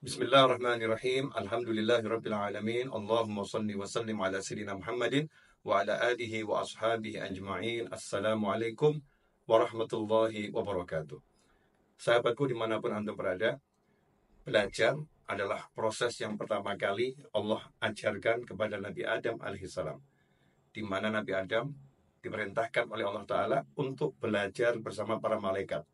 Bismillahirrahmanirrahim. Alhamdulillahirabbil alamin. Allahumma shalli wa sallim ala sayyidina Muhammadin wa ala alihi wa ashabihi ajma'in. Assalamualaikum warahmatullahi wabarakatuh. Sahabatku dimanapun Anda berada, belajar adalah proses yang pertama kali Allah ajarkan kepada Nabi Adam alaihissalam. Di mana Nabi Adam diperintahkan oleh Allah Ta'ala untuk belajar bersama para malaikat.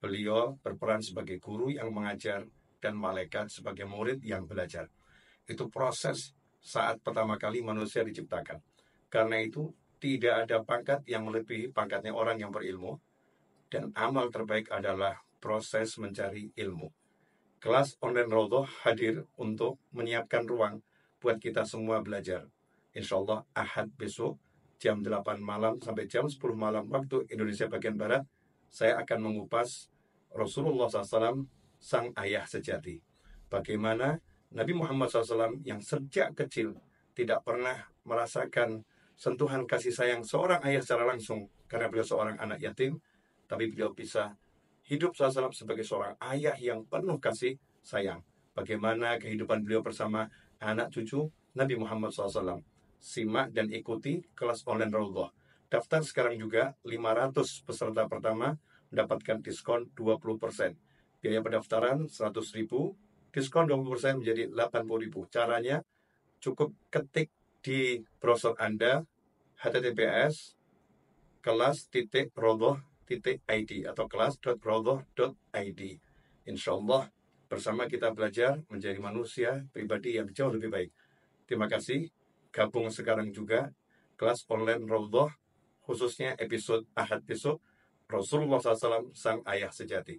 Beliau berperan sebagai guru yang mengajar dan malaikat sebagai murid yang belajar. Itu proses saat pertama kali manusia diciptakan. Karena itu tidak ada pangkat yang melebihi pangkatnya orang yang berilmu dan amal terbaik adalah proses mencari ilmu. Kelas online rodo hadir untuk menyiapkan ruang buat kita semua belajar. Insya Allah Ahad besok jam 8 malam sampai jam 10 malam waktu Indonesia bagian Barat, saya akan mengupas Rasulullah SAW sang ayah sejati. Bagaimana Nabi Muhammad SAW yang sejak kecil tidak pernah merasakan sentuhan kasih sayang seorang ayah secara langsung karena beliau seorang anak yatim, tapi beliau bisa hidup SAW sebagai seorang ayah yang penuh kasih sayang. Bagaimana kehidupan beliau bersama anak cucu Nabi Muhammad SAW. Simak dan ikuti kelas online Raudhah. Daftar sekarang juga 500 peserta pertama mendapatkan diskon 20% biaya pendaftaran 100 ribu, diskon 20% menjadi 80.000. Caranya cukup ketik di browser Anda https kelas atau kelas.rodoh.id. Insya Allah bersama kita belajar menjadi manusia pribadi yang jauh lebih baik. Terima kasih. Gabung sekarang juga kelas online Rodoh khususnya episode Ahad besok Rasulullah SAW sang ayah sejati.